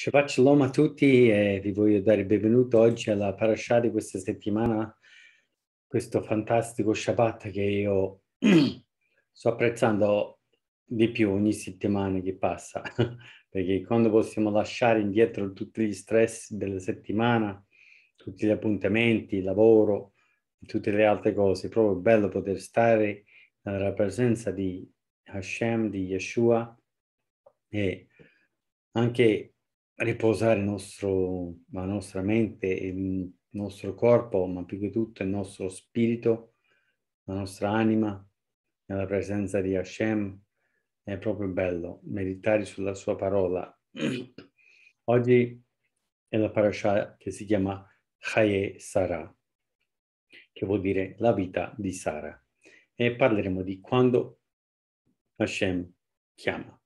Shabbat Shalom a tutti e vi voglio dare il benvenuto oggi alla parasha di questa settimana, questo fantastico Shabbat che io sto apprezzando di più ogni settimana che passa, perché quando possiamo lasciare indietro tutti gli stress della settimana, tutti gli appuntamenti, il lavoro e tutte le altre cose, è proprio bello poter stare nella presenza di Hashem, di Yeshua e anche riposare nostro, la nostra mente, il nostro corpo, ma più che tutto il nostro spirito, la nostra anima, nella presenza di Hashem. È proprio bello meditare sulla sua parola. Oggi è la parasha che si chiama Chaye Sara, che vuol dire la vita di Sara. E parleremo di quando Hashem chiama.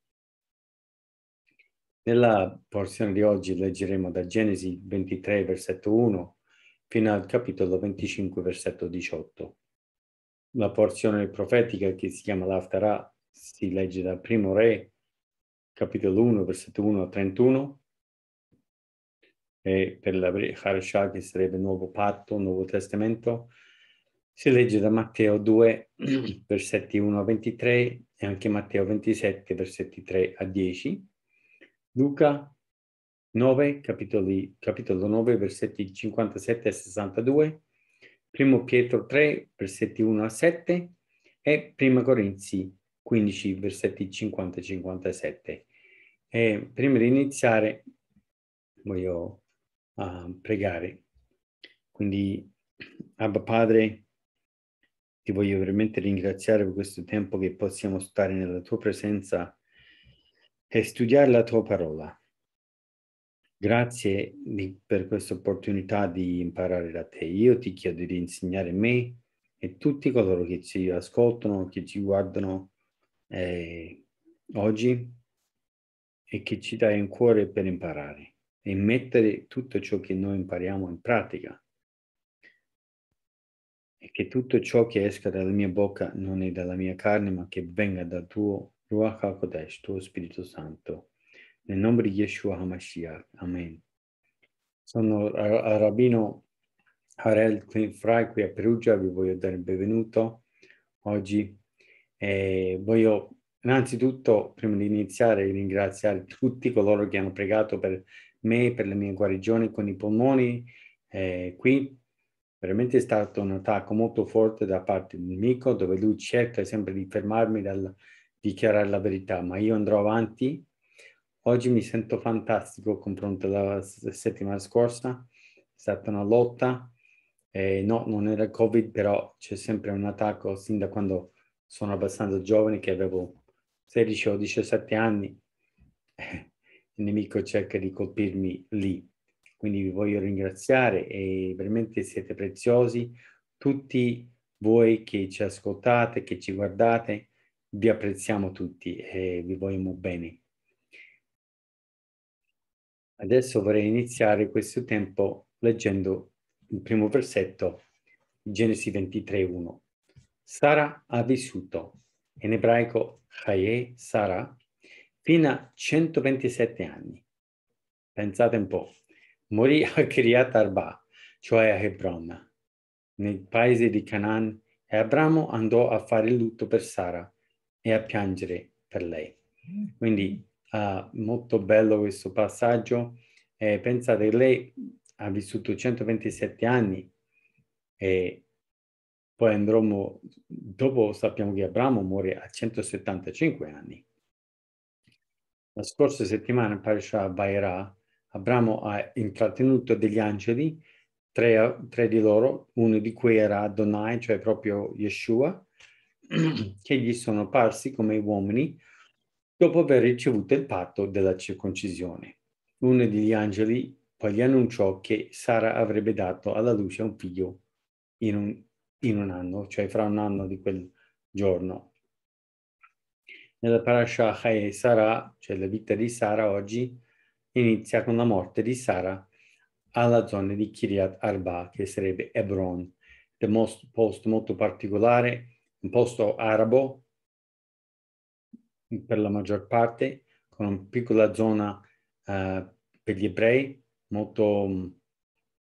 Nella porzione di oggi leggeremo da Genesi 23, versetto 1, fino al capitolo 25, versetto 18. La porzione profetica che si chiama l'Aftarà si legge dal Primo Re, capitolo 1, versetto 1 a 31, e per la Harshah, che sarebbe Nuovo Patto, Nuovo Testamento, si legge da Matteo 2, versetti 1 a 23, e anche Matteo 27, versetti 3 a 10, Luca 9, capitoli, capitolo 9, versetti 57 e 62, primo Pietro 3, versetti 1 a 7 e prima Corinzi 15, versetti 50 e 57. E prima di iniziare voglio uh, pregare. Quindi, Abba Padre, ti voglio veramente ringraziare per questo tempo che possiamo stare nella tua presenza e studiare la tua parola. Grazie di, per questa opportunità di imparare da te. Io ti chiedo di insegnare me e tutti coloro che ci ascoltano, che ci guardano eh, oggi e che ci dai un cuore per imparare e mettere tutto ciò che noi impariamo in pratica. E che tutto ciò che esca dalla mia bocca non è dalla mia carne, ma che venga dal tuo Ruach HaKodesh, tuo Spirito Santo. Nel nome di Yeshua HaMashiach. Amen. Sono eh, a Rabbino Harel Fry qui a Perugia, vi voglio dare il benvenuto oggi. E voglio innanzitutto, prima di iniziare, ringraziare tutti coloro che hanno pregato per me, per la mia guarigione con i polmoni eh, qui. Veramente è stato un attacco molto forte da parte del nemico, dove lui cerca sempre di fermarmi dal dichiarare la verità, ma io andrò avanti. Oggi mi sento fantastico confronto alla settimana scorsa, è stata una lotta, eh, no, non era Covid, però c'è sempre un attacco sin da quando sono abbastanza giovane, che avevo 16 o 17 anni, eh, il nemico cerca di colpirmi lì. Quindi vi voglio ringraziare e veramente siete preziosi, tutti voi che ci ascoltate, che ci guardate vi apprezziamo tutti e vi vogliamo bene. Adesso vorrei iniziare questo tempo leggendo il primo versetto, Genesi 23.1. Sara ha vissuto, in ebraico Chaye Sara, fino a 127 anni. Pensate un po', morì a Kiryat Arba, cioè a Hebron, nel paese di Canaan, e Abramo andò a fare il lutto per Sara, e a piangere per lei. Mm. Quindi uh, molto bello questo passaggio. Eh, pensate, lei ha vissuto 127 anni e poi andremo, dopo sappiamo che Abramo muore a 175 anni. La scorsa settimana, Parisha Bairà, Abramo ha intrattenuto degli angeli, tre, tre, di loro, uno di cui era Adonai, cioè proprio Yeshua, che gli sono parsi come uomini dopo aver ricevuto il patto della circoncisione. Uno degli angeli poi gli annunciò che Sara avrebbe dato alla luce un figlio in un, in un anno, cioè fra un anno di quel giorno. Nella parasha Hae Sara, cioè la vita di Sara oggi, inizia con la morte di Sara alla zona di Kiryat Arba, che sarebbe Hebron, il posto molto particolare un posto arabo per la maggior parte, con una piccola zona uh, per gli ebrei, molto,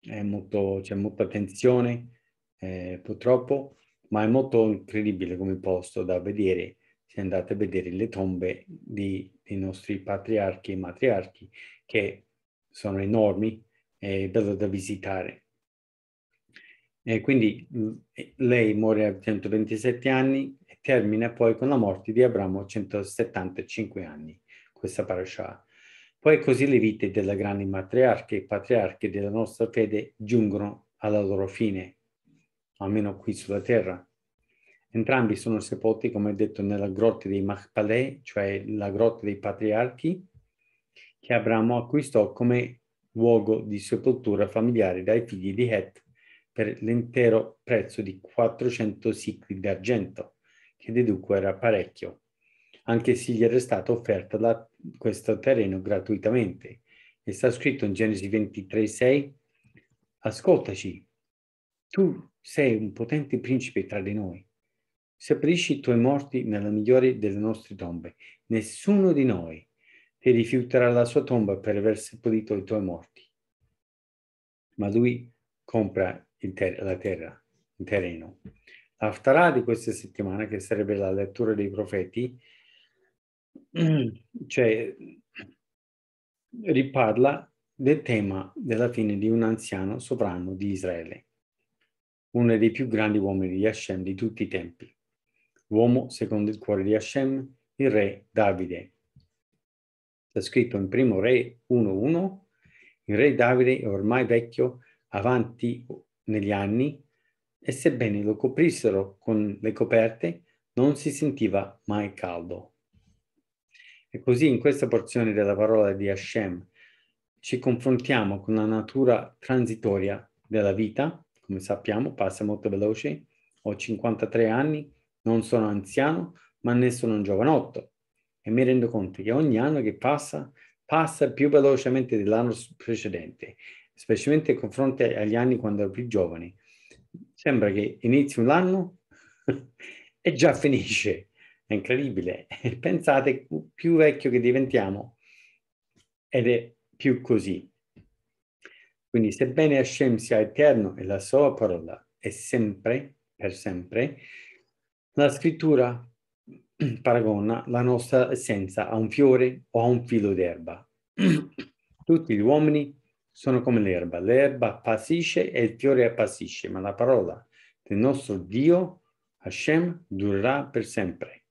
eh, molto, c'è molta tensione eh, purtroppo, ma è molto incredibile come posto da vedere se andate a vedere le tombe di, dei nostri patriarchi e matriarchi che sono enormi, e bello da visitare. E quindi mm, lei muore a 127 anni e termina poi con la morte di Abramo a 175 anni, questa parasha. Poi così le vite delle grandi matriarche e patriarche della nostra fede giungono alla loro fine, almeno qui sulla terra. Entrambi sono sepolti, come detto, nella grotta dei Machpaleh, cioè la grotta dei patriarchi, che Abramo acquistò come luogo di sepoltura familiare dai figli di Het per l'intero prezzo di 400 sicli d'argento, che deduco era parecchio, anche se gli era stata offerta la, questo terreno gratuitamente. E sta scritto in Genesi 23,6, ascoltaci, tu sei un potente principe tra di noi, seppellisci i tuoi morti nella migliore delle nostre tombe, nessuno di noi ti rifiuterà la sua tomba per aver seppellito i tuoi morti. Ma lui compra ter- la terra, in terreno. L'aftarà di questa settimana, che sarebbe la lettura dei profeti, cioè, riparla del tema della fine di un anziano sovrano di Israele, uno dei più grandi uomini di Hashem di tutti i tempi, l'uomo secondo il cuore di Hashem, il re Davide. Sta scritto in primo re 1.1, il re Davide è ormai vecchio, avanti negli anni e sebbene lo coprissero con le coperte, non si sentiva mai caldo. E così in questa porzione della parola di Hashem ci confrontiamo con la natura transitoria della vita, come sappiamo passa molto veloce, ho 53 anni, non sono anziano, ma ne sono un giovanotto e mi rendo conto che ogni anno che passa passa più velocemente dell'anno precedente specialmente in confronto agli anni quando ero più giovane. Sembra che inizi un anno e già finisce. È incredibile. Pensate, più vecchio che diventiamo, ed è più così. Quindi sebbene Hashem sia eterno e la sua parola è sempre, per sempre, la scrittura paragona la nostra essenza a un fiore o a un filo d'erba. Tutti gli uomini sono come l'erba. L'erba appassisce e il fiore appassisce, ma la parola del nostro Dio, Hashem, durerà per sempre.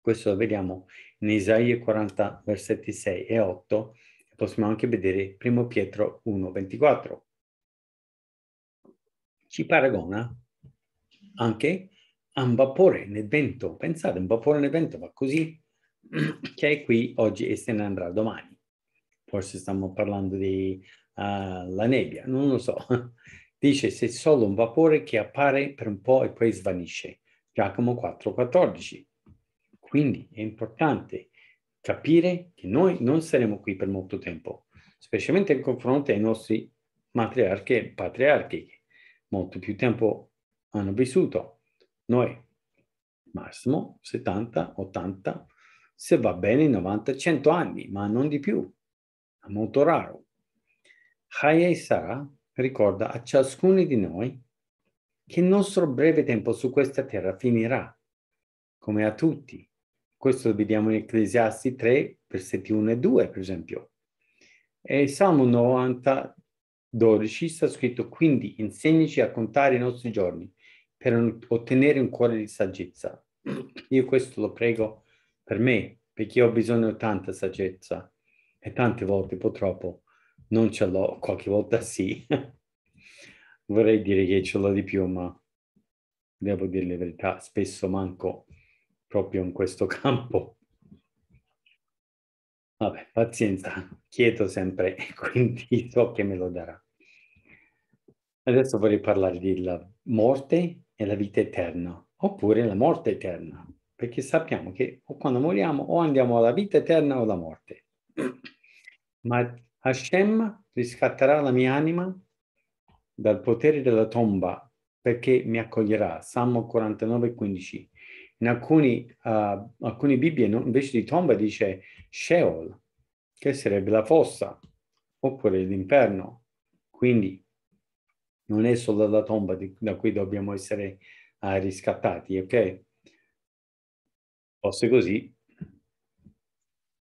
Questo lo vediamo in Isaia 40, versetti 6 e 8, e possiamo anche vedere 1 Pietro 1, 24. Ci paragona anche a un vapore nel vento. Pensate, un vapore nel vento, ma così che è qui oggi e se ne andrà domani forse stiamo parlando della eh, uh, nebbia, non lo so. Dice se solo un vapore che appare per un po' e poi svanisce. Giacomo 4,14. Quindi è importante capire che noi non saremo qui per molto tempo, specialmente in confronto ai nostri matriarchi e patriarchi, che molto più tempo hanno vissuto. Noi massimo 70, 80, se va bene 90, 100 anni, ma non di più molto raro. Hayesa ricorda a ciascuno di noi che il nostro breve tempo su questa terra finirà, come a tutti. Questo lo vediamo in Ecclesiasti 3, versetti 1 e 2, per esempio. E il Salmo 90, 12 sta scritto, quindi insegnaci a contare i nostri giorni per ottenere un cuore di saggezza. Io questo lo prego per me, perché ho bisogno di tanta saggezza e tante volte purtroppo non ce l'ho, qualche volta sì. Vorrei dire che ce l'ho di più, ma devo dire la verità, spesso manco proprio in questo campo. Vabbè, pazienza, chiedo sempre, quindi so che me lo darà. Adesso vorrei parlare della morte e la vita eterna, oppure la morte eterna, perché sappiamo che o quando moriamo o andiamo alla vita eterna o alla morte. Ma Hashem riscatterà la mia anima dal potere della tomba perché mi accoglierà. Salmo 49,15. In alcuni, uh, eh, alcune Bibbie no, invece di tomba dice Sheol, che sarebbe la fossa, oppure l'inferno. Quindi non è solo la tomba di, da cui dobbiamo essere uh, riscattati, ok? Fosse così,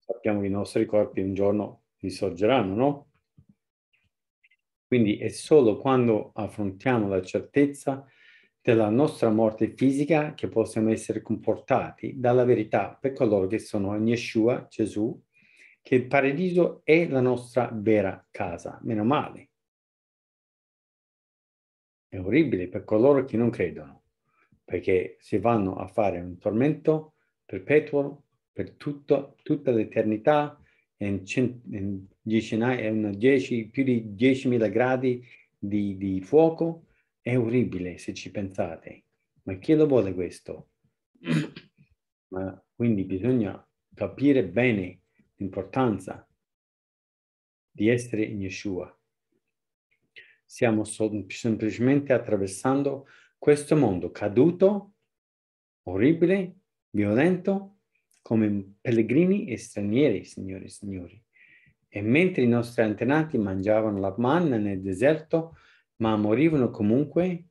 sappiamo che i nostri corpi un giorno risorgeranno, no? Quindi è solo quando affrontiamo la certezza della nostra morte fisica che possiamo essere comportati dalla verità per coloro che sono in Yeshua, Gesù, che il paradiso è la nostra vera casa, meno male. È orribile per coloro che non credono, perché si vanno a fare un tormento perpetuo per tutto, tutta l'eternità in, cent, in, diecina, in dieci, più di 10.000 gradi di, di, fuoco è orribile se ci pensate. Ma chi lo vuole questo? Ma quindi bisogna capire bene l'importanza di essere in Yeshua. Stiamo sem- semplicemente attraversando questo mondo caduto, orribile, violento, come pellegrini e stranieri, signori e signori. E mentre i nostri antenati mangiavano la manna nel deserto, ma morivano comunque,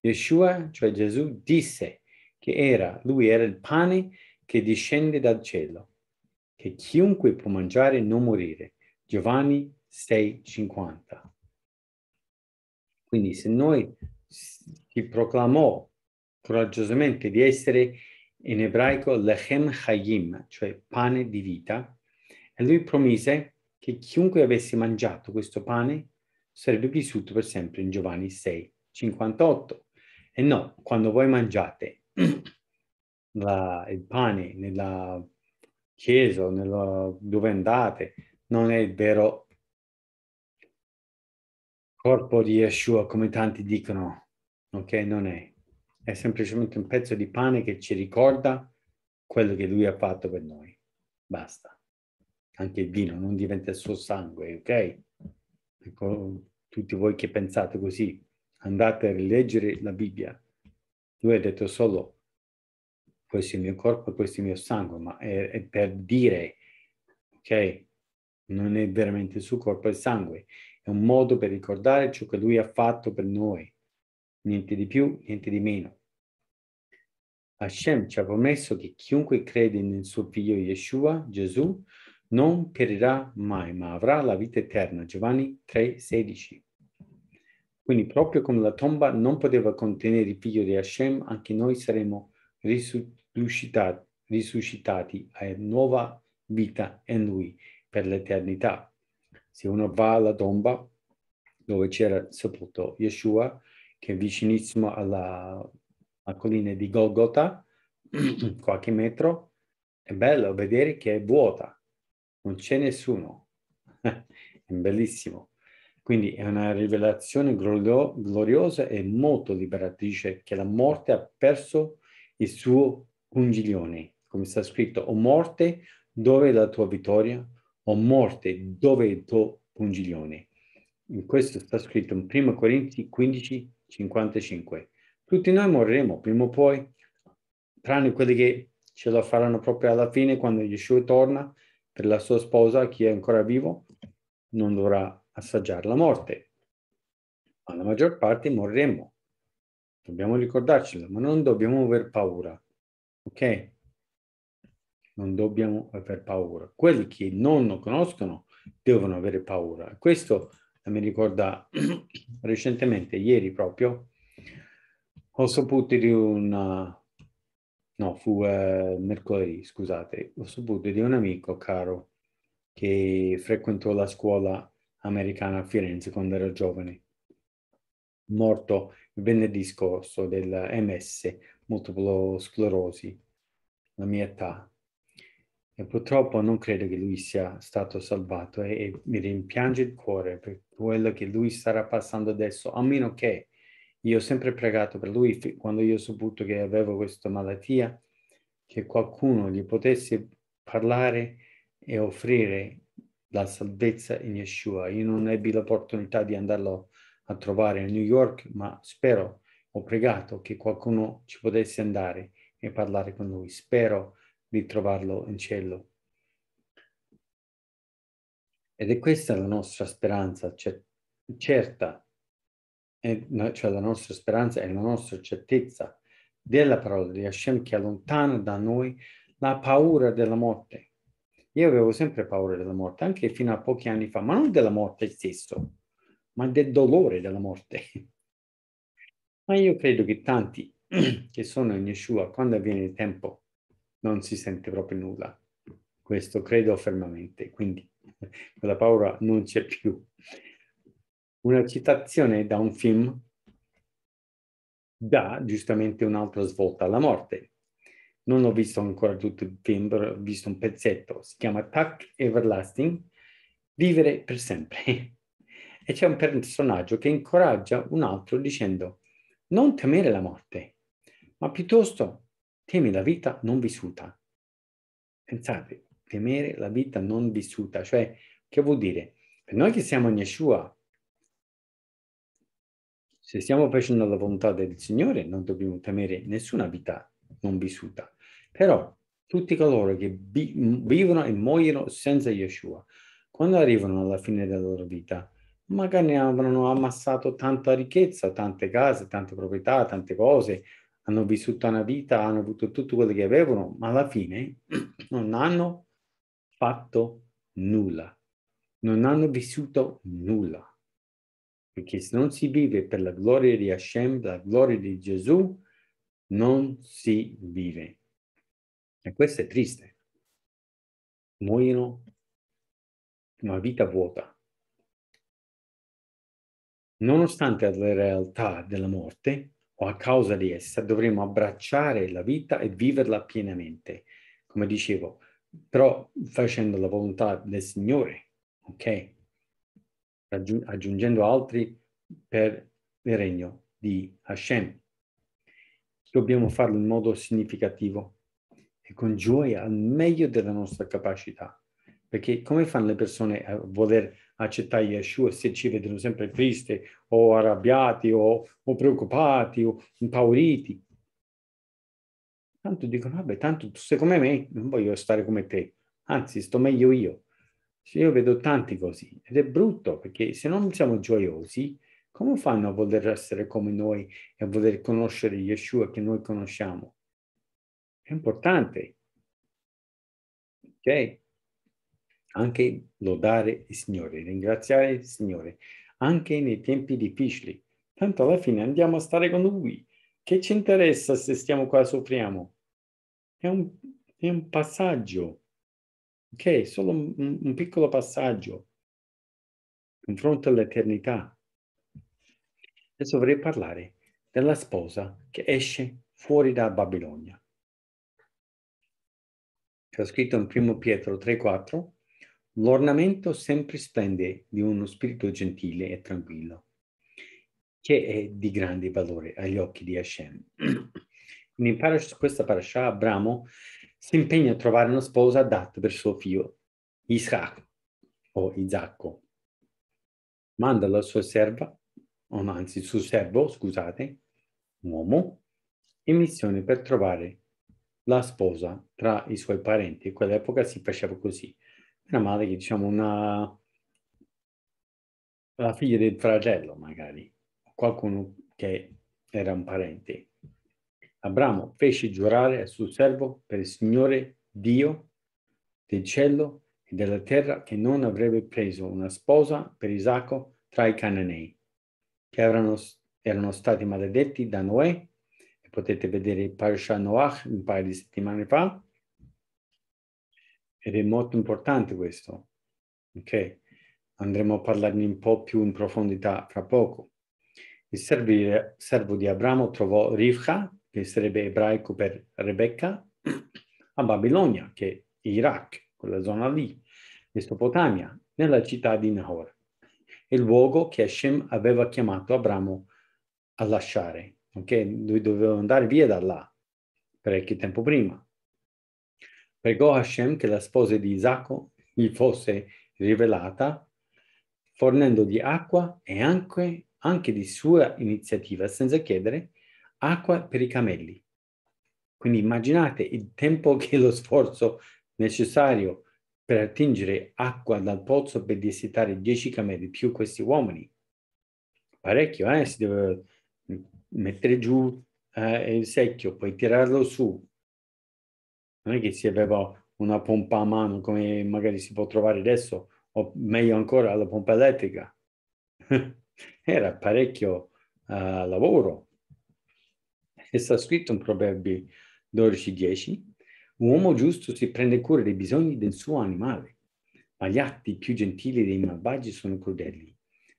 Yeshua, cioè Gesù, disse che era, lui era il pane che discende dal cielo, che chiunque può mangiare e non morire. Giovanni 6,50. Quindi se noi si proclamò coraggiosamente di essere in ebraico lechem chayim, cioè pane di vita, e lui promise che chiunque avesse mangiato questo pane sarebbe vissuto per sempre in Giovanni 6, 58. E no, quando voi mangiate la, il pane nella chiesa, nella, dove andate, non è il vero corpo di Yeshua come tanti dicono, ok? Non è, è semplicemente un pezzo di pane che ci ricorda quello che lui ha fatto per noi. Basta. Anche il vino non diventa il suo sangue, ok? Ecco, tutti voi che pensate così, andate a rileggere la Bibbia. Lui ha detto solo questo è il mio corpo, questo è il mio sangue, ma è, è per dire, ok? Non è veramente il suo corpo, è il sangue. È un modo per ricordare ciò che lui ha fatto per noi niente di più, niente di meno. Hashem ci ha promesso che chiunque crede nel suo figlio Yeshua, Gesù, non perirà mai, ma avrà la vita eterna. Giovanni 3,16. Quindi proprio come la tomba non poteva contenere il figlio di Hashem, anche noi saremo risuscitati, a nuova vita in lui per l'eternità. Se uno va alla tomba dove c'era sepolto Yeshua, che è vicinissimo alla, alla collina di Golgotha, qualche metro, è bello vedere che è vuota, non c'è nessuno, è bellissimo. Quindi è una rivelazione glorio, gloriosa e molto liberatrice che la morte ha perso il suo ungiglione, come sta scritto, o morte dove è la tua vittoria, o morte dove è il tuo ungiglione. In questo sta scritto in 1 Corinzi 15, 55. Tutti noi morremo prima o poi, tranne quelli che ce la faranno proprio alla fine quando Yeshua torna per la sua sposa, chi è ancora vivo non dovrà assaggiare la morte. Ma la maggior parte morremo. Dobbiamo ricordarcelo, ma non dobbiamo aver paura. Ok? Non dobbiamo aver paura. Quelli che non lo conoscono devono avere paura. Questo è mi ricorda recentemente, ieri proprio, ho saputo di una... no, fu eh, mercoledì, scusate, ho saputo di un amico caro che frequentò la scuola americana a Firenze quando era giovane, morto venerdì scorso del MS, multiplo sclerosi, la mia età, e purtroppo non credo che lui sia stato salvato e, e mi rimpiange il cuore per quello che lui starà passando adesso, a meno che io ho sempre pregato per lui quando io ho saputo che avevo questa malattia, che qualcuno gli potesse parlare e offrire la salvezza in Yeshua. Io non ebbi l'opportunità di andarlo a trovare a New York, ma spero, ho pregato che qualcuno ci potesse andare e parlare con lui. Spero di trovarlo in cielo. Ed è questa la nostra speranza cioè, certa, cioè la nostra speranza e la nostra certezza della parola di Hashem che allontana da noi la paura della morte. Io avevo sempre paura della morte, anche fino a pochi anni fa, ma non della morte stesso, ma del dolore della morte. Ma io credo che tanti che sono in Yeshua, quando avviene il tempo, non si sente proprio nulla. Questo credo fermamente, quindi la paura non c'è più. Una citazione da un film dà giustamente un'altra svolta alla morte. Non ho visto ancora tutto il film, però ho visto un pezzetto. Si chiama Tack Everlasting, Vivere per sempre. E c'è un personaggio che incoraggia un altro dicendo non temere la morte, ma piuttosto temi la vita non vissuta. Pensate, temere la vita non vissuta, cioè che vuol dire? Per noi che siamo in Yeshua, se stiamo facendo la volontà del Signore non dobbiamo temere nessuna vita non vissuta. Però tutti coloro che bi- vivono e muoiono senza Yeshua, quando arrivano alla fine della loro vita, magari avranno ammassato tanta ricchezza, tante case, tante proprietà, tante cose, hanno vissuto una vita, hanno avuto tutto quello che avevano, ma alla fine non hanno fatto nulla, non hanno vissuto nulla. Perché se non si vive per la gloria di Hashem, la gloria di Gesù, non si vive. E questo è triste. Muoiono una vita vuota. Nonostante la realtà della morte, o a causa di essa dovremo abbracciare la vita e viverla pienamente, come dicevo, però facendo la volontà del Signore, ok? aggiungendo altri per il regno di Hashem. Dobbiamo farlo in modo significativo e con gioia al meglio della nostra capacità. Perché come fanno le persone a voler accettare Yeshua se ci vedono sempre tristi o arrabbiati o, o preoccupati o impauriti? Tanto dicono, vabbè, tanto tu sei come me, non voglio stare come te, anzi sto meglio io. Se Io vedo tanti così ed è brutto perché se non siamo gioiosi, come fanno a voler essere come noi e a voler conoscere Yeshua che noi conosciamo? È importante. Ok? anche lodare il Signore, ringraziare il Signore, anche nei tempi difficili. Tanto alla fine andiamo a stare con Lui. Che ci interessa se stiamo qua e soffriamo? È un, è un passaggio, ok? Solo un, un piccolo passaggio in fronte all'eternità. Adesso vorrei parlare della sposa che esce fuori da Babilonia. C'è scritto in 1 Pietro 3,4 L'ornamento sempre splende di uno spirito gentile e tranquillo, che è di grande valore agli occhi di Hashem. Quindi in questa parasha Abramo si impegna a trovare una sposa adatta per suo figlio Isaac o Isacco. Manda la sua serva, o anzi il suo servo, scusate, un uomo, in missione per trovare la sposa tra i suoi parenti. In quell'epoca si faceva così. Una madre che diciamo una... la figlia del fratello magari, qualcuno che era un parente. Abramo fece giurare al suo servo per il Signore Dio del cielo e della terra che non avrebbe preso una sposa per Isacco tra i cananei, che erano, erano stati maledetti da Noè. potete vedere il Parsha Noach un paio di settimane fa ed è molto importante questo. Ok? Andremo a parlarne un po' più in profondità fra poco. Il servire, servo di Abramo trovò Rivka, che sarebbe ebraico per Rebecca, a Babilonia, che è Iraq, quella zona lì, Mesopotamia, nella città di Nahor, il luogo che Hashem aveva chiamato Abramo a lasciare. Ok? Lui doveva andare via da là parecchio tempo prima pregò Hashem che la sposa di Isacco gli fosse rivelata, fornendogli acqua e anche, anche di sua iniziativa, senza chiedere, acqua per i camelli. Quindi immaginate il tempo che lo sforzo necessario per attingere acqua dal pozzo per dissitare dieci camelli più questi uomini. Parecchio, eh? Si deve mettere giù eh, il secchio, poi tirarlo su, non è che si aveva una pompa a mano come magari si può trovare adesso, o meglio ancora la pompa elettrica. Era parecchio uh, lavoro. E sta scritto in Proverbi 12:10, un uomo giusto si prende cura dei bisogni del suo animale, ma gli atti più gentili dei malvagi sono crudeli.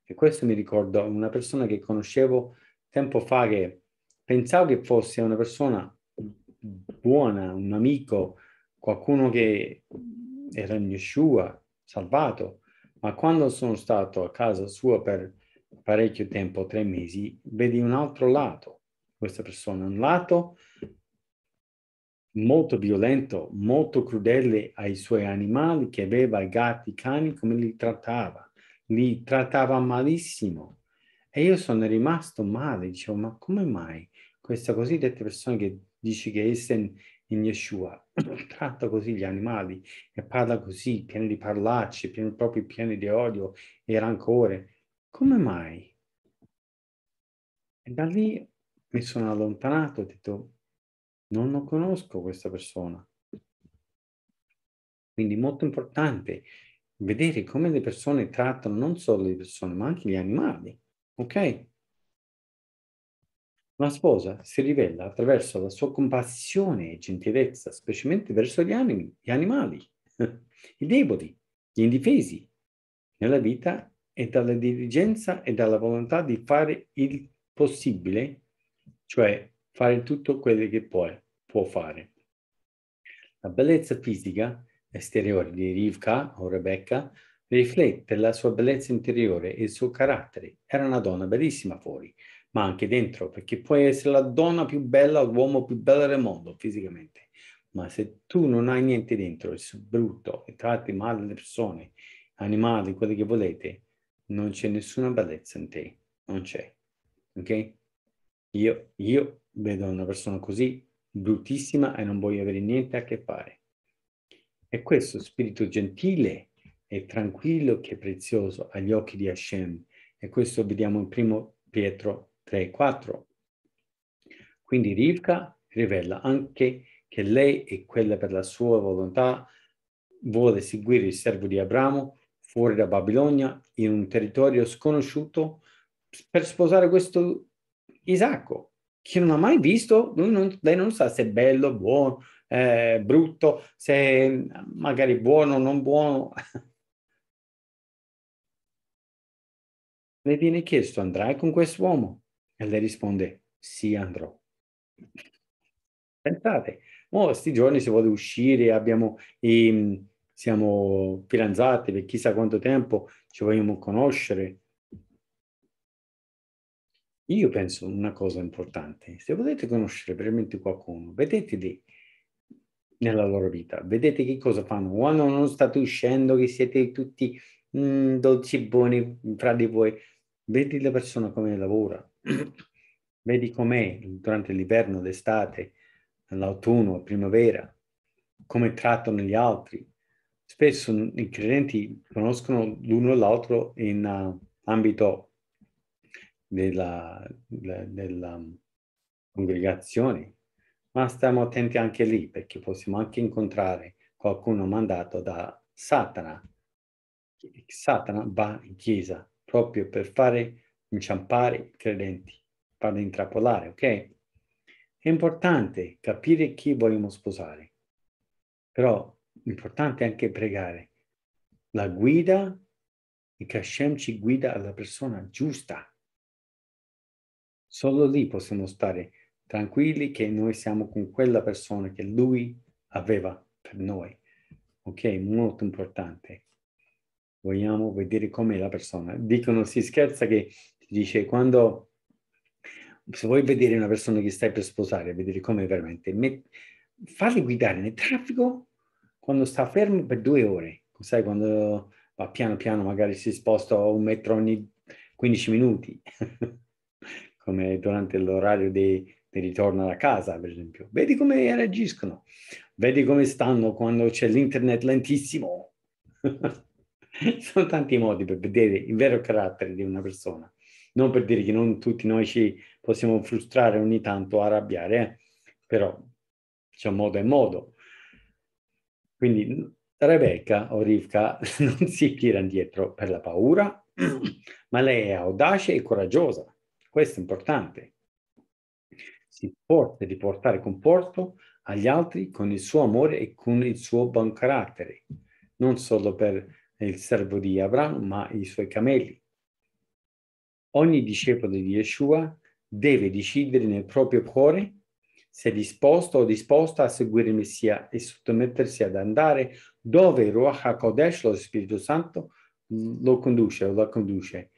E questo mi ricorda una persona che conoscevo tempo fa che pensavo che fosse una persona buona, un amico, qualcuno che era in Yeshua, salvato, ma quando sono stato a casa sua per parecchio tempo, tre mesi, vedi un altro lato, questa persona, un lato molto violento, molto crudele ai suoi animali che aveva, i gatti, i cani, come li trattava, li trattava malissimo. E io sono rimasto male, dicevo, ma come mai questa cosiddetta persona che dice che Essen in Yeshua tratta così gli animali e parla così, pieno di parolacce, pieno, proprio pieno di odio e rancore. Come mai? E da lì mi sono allontanato, ho detto, non lo conosco questa persona. Quindi è molto importante vedere come le persone trattano non solo le persone, ma anche gli animali. Ok? Una sposa si rivela attraverso la sua compassione e gentilezza, specialmente verso gli, animi, gli animali, i deboli, gli indifesi, nella vita e dalla diligenza e dalla volontà di fare il possibile, cioè fare tutto quello che può, può fare. La bellezza fisica esteriore di Rivka o Rebecca riflette la sua bellezza interiore e il suo carattere. Era una donna bellissima fuori, ma anche dentro, perché puoi essere la donna più bella, l'uomo più bello del mondo fisicamente, ma se tu non hai niente dentro, è brutto e tratti male le persone, animali, quelli che volete, non c'è nessuna bellezza in te, non c'è, ok? Io, io vedo una persona così bruttissima e non voglio avere niente a che fare. E questo spirito gentile e tranquillo che è prezioso agli occhi di Hashem. E questo vediamo in primo Pietro 3 e 4. Quindi Rivka rivela anche che lei e quella per la sua volontà vuole seguire il servo di Abramo fuori da Babilonia in un territorio sconosciuto per sposare questo Isacco che non ha mai visto, non, lei non sa se è bello, buono, eh, brutto, se è magari buono, o non buono. Le viene chiesto, andrai con quest'uomo? E lei risponde, sì, andrò. Pensate, mo questi giorni si vuole uscire, abbiamo, ehm, siamo fidanzati per chissà quanto tempo, ci vogliamo conoscere. Io penso una cosa importante, se volete conoscere veramente qualcuno, vedeteli nella loro vita, vedete che cosa fanno, quando non state uscendo, che siete tutti mm, dolci buoni mhmm, fra di voi, vedi la persona come lavora, Vedi com'è durante l'inverno, l'estate, l'autunno, primavera, come trattano gli altri. Spesso i credenti conoscono l'uno l'altro in uh, ambito della, della, della um, congregazione, ma stiamo attenti anche lì perché possiamo anche incontrare qualcuno mandato da Satana. Satana va in chiesa proprio per fare inciampare i credenti, farli intrappolare, ok? È importante capire chi vogliamo sposare, però è importante anche pregare. La guida, che Hashem ci guida alla persona giusta. Solo lì possiamo stare tranquilli che noi siamo con quella persona che lui aveva per noi. Ok, molto importante. Vogliamo vedere com'è la persona. Dicono, si scherza che ti dice quando se vuoi vedere una persona che stai per sposare, vedere come veramente, met, farli guidare nel traffico quando sta fermo per due ore, sai quando va piano piano magari si sposta un metro ogni 15 minuti, come durante l'orario di, di ritorno alla casa, per esempio. Vedi come reagiscono, vedi come stanno quando c'è l'internet lentissimo. Sono tanti modi per vedere il vero carattere di una persona non per dire che non tutti noi ci possiamo frustrare ogni tanto, arrabbiare, eh? però c'è un modo e modo. Quindi Rebecca o Rivka non si tira indietro per la paura, ma lei è audace e coraggiosa. Questo è importante. Si porta di portare comporto agli altri con il suo amore e con il suo buon carattere, non solo per il servo di Abramo, ma i suoi camelli. Ogni discepolo di Yeshua deve decidere nel proprio cuore se è disposto o disposta a seguire il Messia e sottomettersi ad andare dove Ruach HaKodesh, lo Spirito Santo, lo conduce o la conduce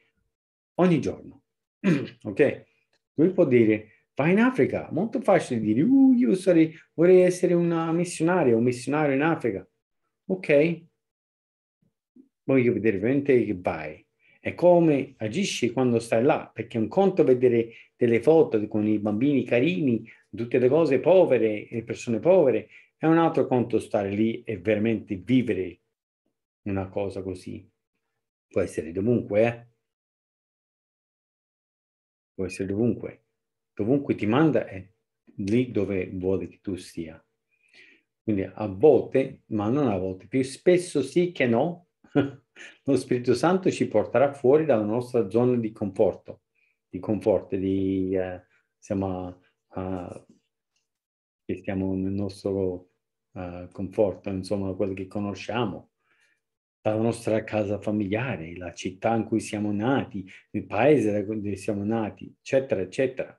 ogni giorno. ok? Lui può dire, vai in Africa, molto facile dire, uh, io sarei, vorrei essere una missionaria, un missionario in Africa. Ok? Voglio vedere veramente che vai e come agisci quando stai là, perché un conto vedere delle foto con i bambini carini, tutte le cose povere, le persone povere, è un altro conto stare lì e veramente vivere una cosa così. Può essere dovunque, eh? Può essere dovunque. Dovunque ti manda è lì dove vuole che tu sia. Quindi a volte, ma non a volte, più spesso sì che no, lo Spirito Santo ci porterà fuori dalla nostra zona di conforto, di conforto, di, eh, siamo, uh, che nel nostro uh, conforto, insomma, quello che conosciamo, dalla nostra casa familiare, la città in cui siamo nati, il paese da cui siamo nati, eccetera, eccetera.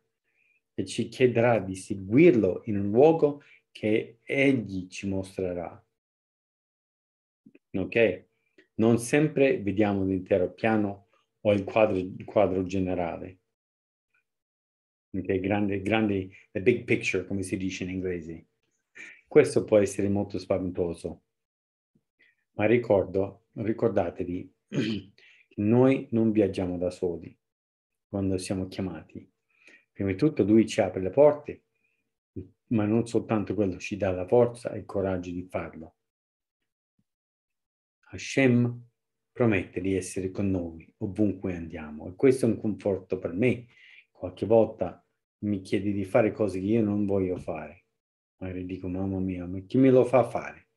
E ci chiederà di seguirlo in un luogo che egli ci mostrerà. Ok? Non sempre vediamo l'intero piano o il quadro, il quadro generale. Ok, grande, grande, the big picture, come si dice in inglese. Questo può essere molto spaventoso. Ma ricordo, ricordatevi che noi non viaggiamo da soli quando siamo chiamati. Prima di tutto lui ci apre le porte, ma non soltanto quello, ci dà la forza e il coraggio di farlo. Hashem promette di essere con noi ovunque andiamo e questo è un conforto per me. Qualche volta mi chiedi di fare cose che io non voglio fare, magari dico mamma mia, ma chi me lo fa fare?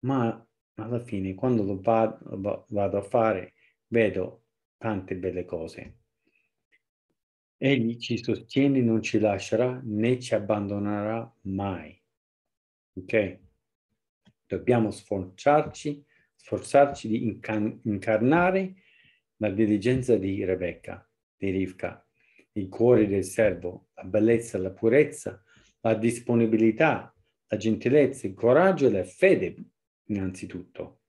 Ma alla fine quando lo vado, vado a fare vedo tante belle cose. Egli ci sostiene, non ci lascerà né ci abbandonerà mai. Ok? Dobbiamo sforzarci sforzarci di incan- incarnare la diligenza di Rebecca, di Rivka, il cuore del servo, la bellezza, la purezza, la disponibilità, la gentilezza, il coraggio e la fede innanzitutto.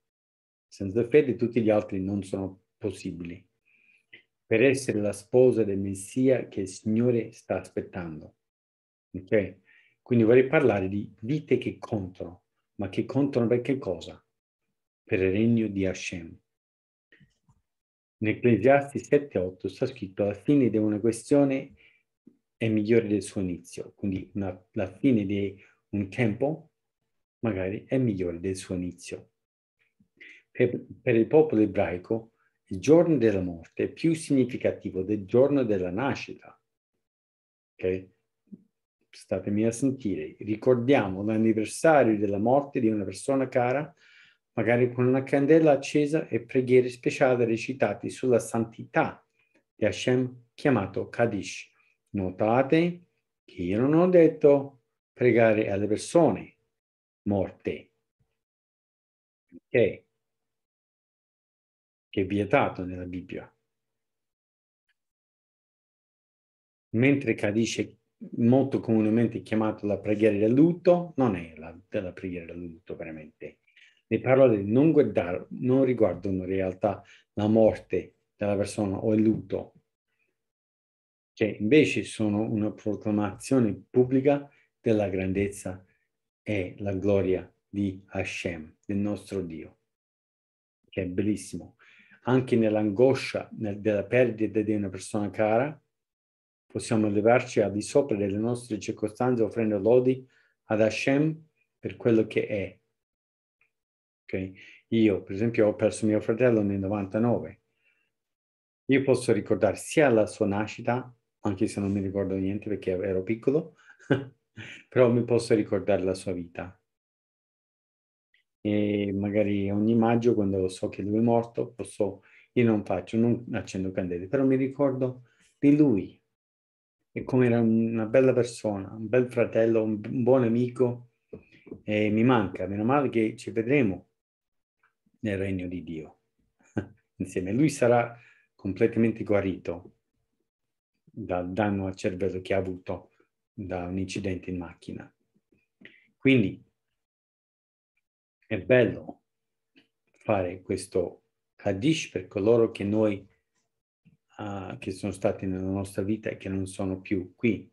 Senza fede tutti gli altri non sono possibili. Per essere la sposa del Messia che il Signore sta aspettando. Ok? Quindi vorrei parlare di vite che contano, ma che contano per che cosa? per il regno di Hashem. In Ecclesiasti 7.8 sta scritto la fine di una questione è migliore del suo inizio, quindi una, la fine di un tempo magari è migliore del suo inizio. Per, per il popolo ebraico il giorno della morte è più significativo del giorno della nascita. Okay? Statemi a sentire, ricordiamo l'anniversario della morte di una persona cara magari con una candela accesa e preghiere speciali recitate sulla santità di Hashem chiamato Kadish. Notate che io non ho detto pregare alle persone morte. Che è vietato nella Bibbia. Mentre Kadish è molto comunemente chiamato la preghiera del lutto, non è la, la preghiera del lutto veramente le parole non, guardare, non riguardano in realtà la morte della persona o il lutto, che cioè, invece sono una proclamazione pubblica della grandezza e la gloria di Hashem, del nostro Dio, che è bellissimo. Anche nell'angoscia nel, della perdita di una persona cara, possiamo elevarci al di sopra delle nostre circostanze offrendo lodi ad Hashem per quello che è, Okay? Io, per esempio, ho perso mio fratello nel 99. Io posso ricordare sia la sua nascita, anche se non mi ricordo niente perché ero piccolo, però mi posso ricordare la sua vita. E magari ogni maggio, quando so che lui è morto, posso, io non faccio, non accendo candele, però mi ricordo di lui e come era una bella persona, un bel fratello, un buon amico e mi manca. Meno male che ci vedremo nel regno di Dio. Insieme lui sarà completamente guarito dal danno al cervello che ha avuto da un incidente in macchina. Quindi è bello fare questo Hadish per coloro che noi, uh, che sono stati nella nostra vita e che non sono più qui.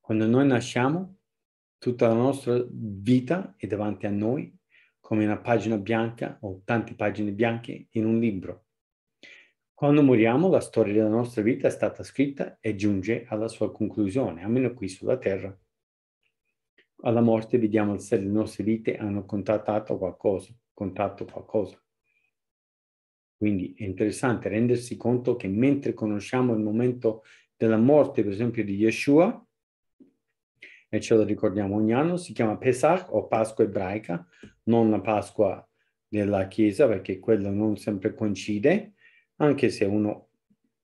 Quando noi nasciamo, tutta la nostra vita è davanti a noi come una pagina bianca o tante pagine bianche in un libro. Quando moriamo la storia della nostra vita è stata scritta e giunge alla sua conclusione, almeno qui sulla Terra. Alla morte vediamo se le nostre vite hanno contattato qualcosa, contatto qualcosa. Quindi è interessante rendersi conto che mentre conosciamo il momento della morte, per esempio, di Yeshua, e ce lo ricordiamo ogni anno, si chiama Pesach o Pasqua ebraica, non la Pasqua della Chiesa perché quello non sempre coincide, anche se uno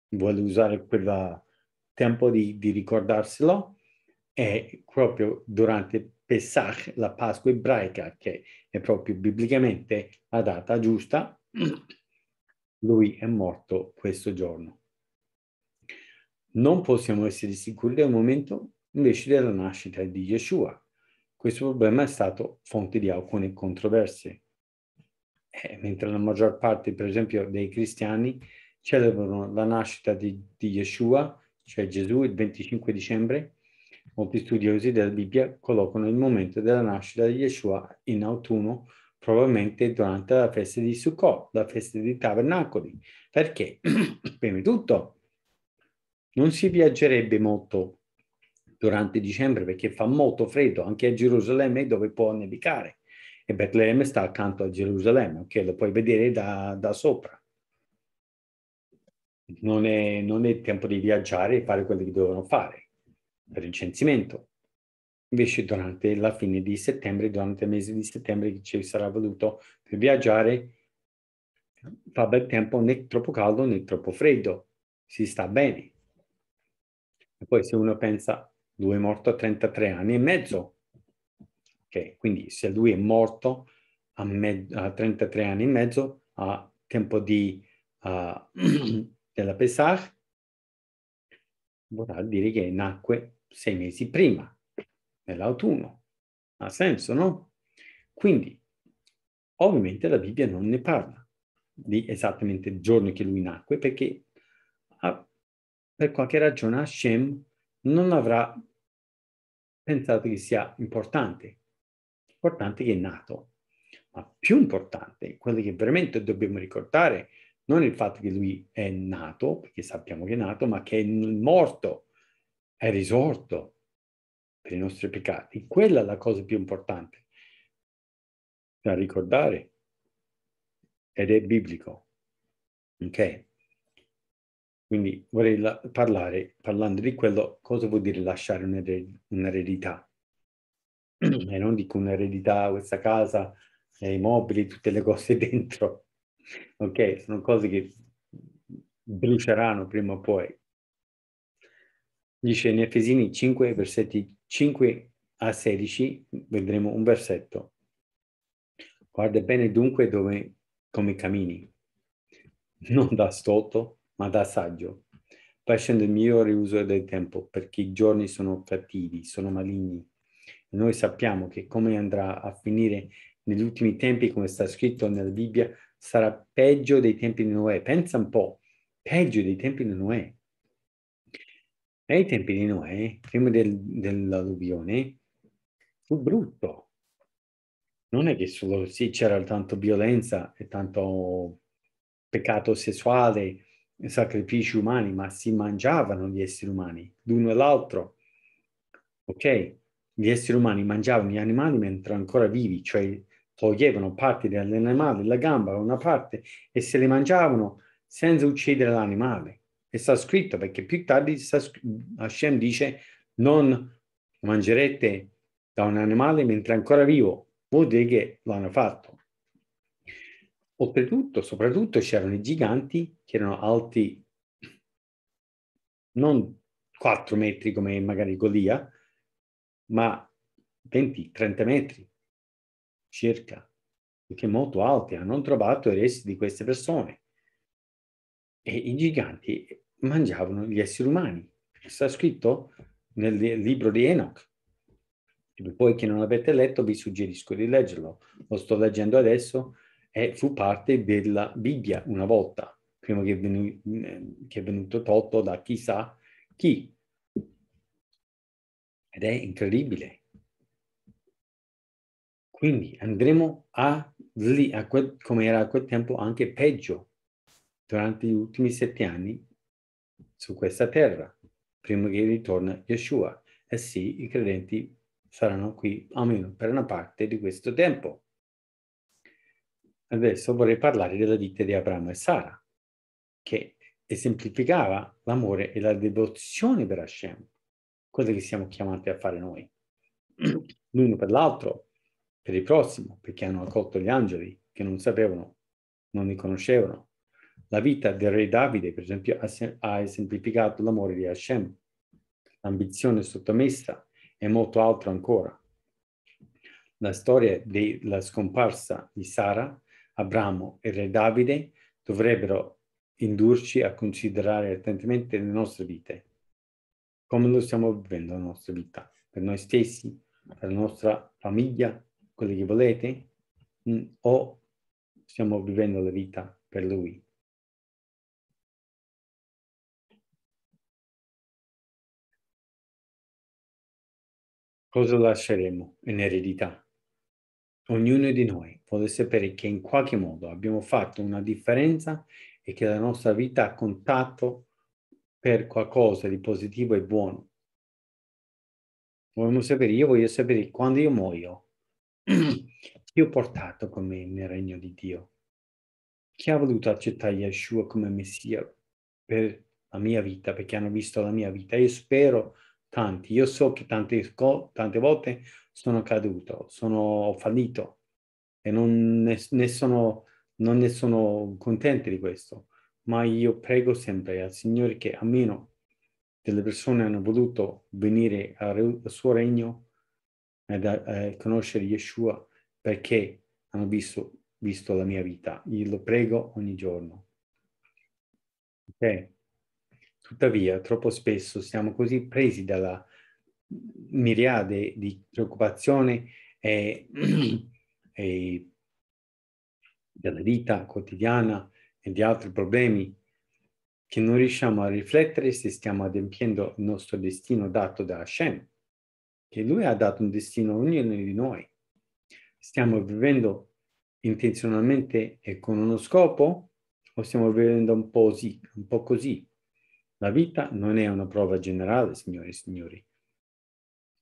vuole usare quel tempo di, di ricordarselo, è proprio durante Pesach, la Pasqua ebraica, che è proprio biblicamente la data giusta, lui è morto questo giorno. Non possiamo essere sicuri del momento invece della nascita di Yeshua. Questo problema è stato fonte di alcune controversie, eh, mentre la maggior parte, per esempio, dei cristiani celebrano la nascita di, di Yeshua, cioè Gesù, il 25 dicembre, molti studiosi della Bibbia collocano il momento della nascita di Yeshua in autunno, probabilmente durante la festa di Sukkot, la festa dei tabernacoli, perché, prima di tutto, non si viaggerebbe molto durante dicembre perché fa molto freddo anche a Gerusalemme dove può nevicare e Betlemme sta accanto a Gerusalemme, ok? Lo puoi vedere da, da sopra. Non è, non è, tempo di viaggiare e fare quello che devono fare per il censimento. Invece durante la fine di settembre, durante il mese di settembre che ci sarà voluto per viaggiare, fa bel tempo né troppo caldo né troppo freddo, si sta bene. E poi se uno pensa lui è morto a 33 anni e mezzo. Okay, quindi se lui è morto a, a, 33 anni e mezzo, a tempo di, uh, della Pesach, vorrà dire che nacque sei mesi prima, nell'autunno. Ha senso, no? Quindi, ovviamente la Bibbia non ne parla di esattamente il giorno che lui nacque, perché per qualche ragione Hashem non avrà pensate che sia importante. Importante che è nato, ma più importante, quello che veramente dobbiamo ricordare, non il fatto che lui è nato, perché sappiamo che è nato, ma che è morto, è risorto per i nostri peccati. Quella è la cosa più importante da ricordare ed è biblico. Ok? Quindi vorrei la- parlare, parlando di quello, cosa vuol dire lasciare un'ered- un'eredità. Mm. E eh, non dico un'eredità, questa casa, eh, i mobili, tutte le cose dentro. Ok, sono cose che bruceranno prima o poi. Dice in Efesini 5, versetti 5 a 16, vedremo un versetto. Guarda bene dunque dove, come cammini, non da stolto, ma da saggio, facendo il migliore uso del tempo, perché i giorni sono cattivi, sono maligni. Noi sappiamo che come andrà a finire negli ultimi tempi, come sta scritto nella Bibbia, sarà peggio dei tempi di Noè. Pensa un po', peggio dei tempi di Noè. Nei tempi di Noè, prima del, dell'alluvione, fu brutto. Non è che solo sì, c'era tanto violenza e tanto peccato sessuale, sacrifici umani, ma si mangiavano gli esseri umani l'uno e l'altro. Ok? Gli esseri umani mangiavano gli animali mentre ancora vivi, cioè toglievano parti dell'animale, la gamba, una parte, e se le mangiavano senza uccidere l'animale. E sta scritto perché più tardi Hashem dice non mangerete da un animale mentre ancora vivo. Vuol dire che l'hanno fatto. Oltretutto, soprattutto c'erano i giganti che erano alti non 4 metri come magari Golia, ma 20-30 metri circa, perché molto alti. Hanno trovato i resti di queste persone e i giganti mangiavano gli esseri umani. Sta scritto nel libro di Enoch. Poi che non avete letto vi suggerisco di leggerlo. Lo sto leggendo adesso e fu parte della Bibbia una volta, prima che, venu, che è venuto tolto da chissà chi. Ed è incredibile. Quindi andremo a, lì, a quel, come era a quel tempo, anche peggio durante gli ultimi sette anni su questa terra, prima che ritorna Yeshua. E sì, i credenti saranno qui almeno per una parte di questo tempo. Adesso vorrei parlare della ditta di Abramo e Sara, che esemplificava l'amore e la devozione per Hashem, cosa che siamo chiamati a fare noi, l'uno per l'altro, per il prossimo, perché hanno accolto gli angeli che non sapevano, non li conoscevano. La vita del re Davide, per esempio, ha esemplificato l'amore di Hashem, l'ambizione sottomessa e molto altro ancora. La storia della scomparsa di Sara Abramo e re Davide dovrebbero indurci a considerare attentamente le nostre vite, come lo stiamo vivendo la nostra vita, per noi stessi, per la nostra famiglia, quelli che volete, mm, o stiamo vivendo la vita per Lui. Cosa lasceremo in eredità? ognuno di noi vuole sapere che in qualche modo abbiamo fatto una differenza e che la nostra vita ha contatto per qualcosa di positivo e buono. Vogliamo sapere, io voglio sapere quando io muoio, chi ho portato con me nel regno di Dio? Chi ha voluto accettare Yeshua come Messia per la mia vita, perché hanno visto la mia vita? Io spero tanti. Io so che tante, tante volte sono caduto, sono fallito e non ne, ne, sono, non ne sono contento di questo, ma io prego sempre al Signore che almeno delle persone hanno voluto venire al suo regno e conoscere Yeshua perché hanno visto, visto la mia vita. Io lo prego ogni giorno. Ok. Tuttavia, troppo spesso siamo così presi dalla miriade di preoccupazioni e, e della vita quotidiana e di altri problemi che non riusciamo a riflettere se stiamo adempiendo il nostro destino dato da Hashem, che lui ha dato un destino a ognuno di noi. Stiamo vivendo intenzionalmente e con uno scopo o stiamo vivendo un po' così, un po così? La vita non è una prova generale, signori e signori.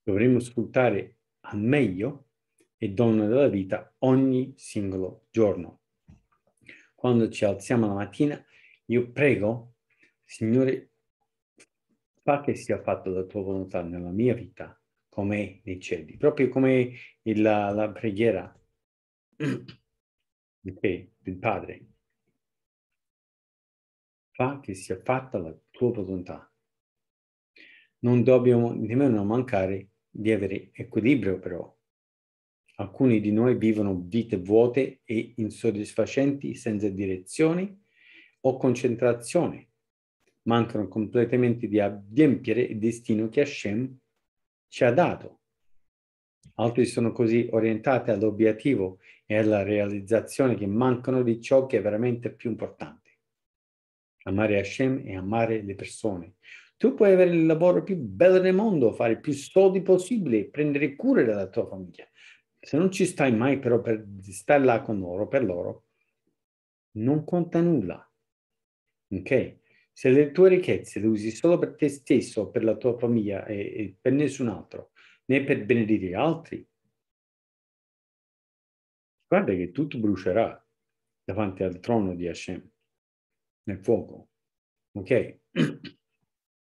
Dovremmo sfruttare al meglio e donna della vita ogni singolo giorno. Quando ci alziamo la mattina, io prego, Signore, fa che sia fatta la tua volontà nella mia vita, come nei cieli, proprio come la, la preghiera del Padre. Fa che sia fatta la propria volontà. Non dobbiamo nemmeno mancare di avere equilibrio però. Alcuni di noi vivono vite vuote e insoddisfacenti senza direzioni o concentrazione. Mancano completamente di adempiere il destino che Hashem ci ha dato. Altri sono così orientati all'obiettivo e alla realizzazione che mancano di ciò che è veramente più importante amare Hashem e amare le persone. Tu puoi avere il lavoro più bello del mondo, fare più soldi possibile, prendere cura della tua famiglia. Se non ci stai mai però per stare là con loro, per loro, non conta nulla. Ok? Se le tue ricchezze le usi solo per te stesso, per la tua famiglia e, e per nessun altro, né per benedire gli altri, guarda che tutto brucerà davanti al trono di Hashem nel fuoco. Ok?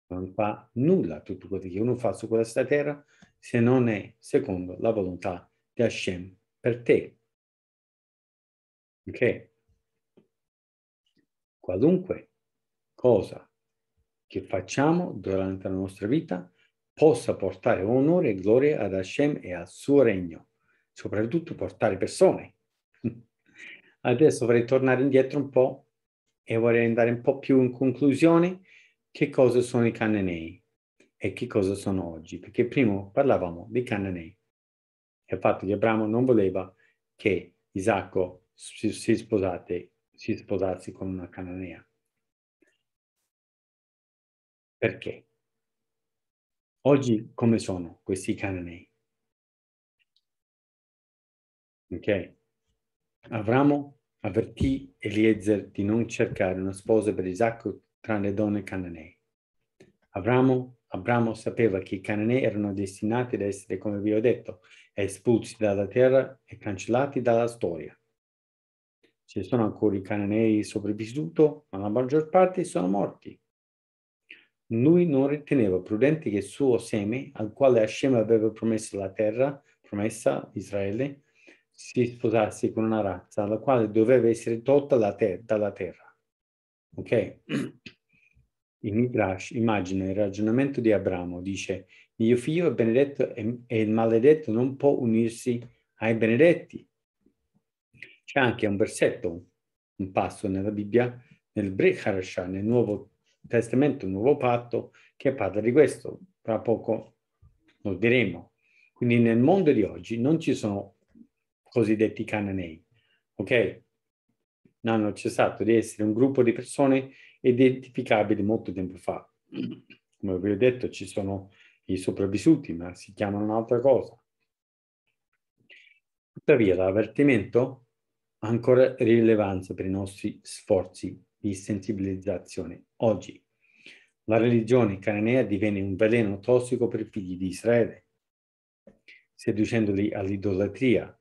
Non fa nulla tutto quello che uno fa su questa terra se non è secondo la volontà di Hashem per te. Ok? Qualunque cosa che facciamo durante la nostra vita possa portare onore e gloria ad Hashem e al suo regno, soprattutto portare persone. Adesso vorrei tornare indietro un po' e vorrei andare un po' più in conclusione che cosa sono i cananei e che cosa sono oggi, perché prima parlavamo dei cananei e il fatto che Abramo non voleva che Isacco si, si, sposate, si sposasse con una cananea. Perché? Oggi come sono questi cananei? Ok? Abramo avvertì Eliezer di non cercare una sposa per Isacco tra le donne cananee. Abramo, Abramo sapeva che i cananei erano destinati ad essere, come vi ho detto, espulsi dalla terra e cancellati dalla storia. Ci sono ancora i cananei sopravvissuti, ma la maggior parte sono morti. Lui non riteneva prudente che il suo seme, al quale Hashem aveva promesso la terra, promessa Israele, si sposasse con una razza la quale doveva essere tolta da te, dalla terra. Ok? Il Midrash immagina il ragionamento di Abramo, dice mio figlio è benedetto e il maledetto non può unirsi ai benedetti. C'è anche un versetto, un passo nella Bibbia, nel Brecharashah, nel Nuovo Testamento, Nuovo Patto, che parla di questo. Tra poco lo diremo. Quindi nel mondo di oggi non ci sono cosiddetti cananei. Ok? Non Hanno cessato di essere un gruppo di persone identificabili molto tempo fa. Come vi ho detto, ci sono i sopravvissuti, ma si chiamano un'altra cosa. Tuttavia, l'avvertimento ha ancora rilevanza per i nostri sforzi di sensibilizzazione oggi. La religione cananea divenne un veleno tossico per i figli di Israele, seducendoli all'idolatria,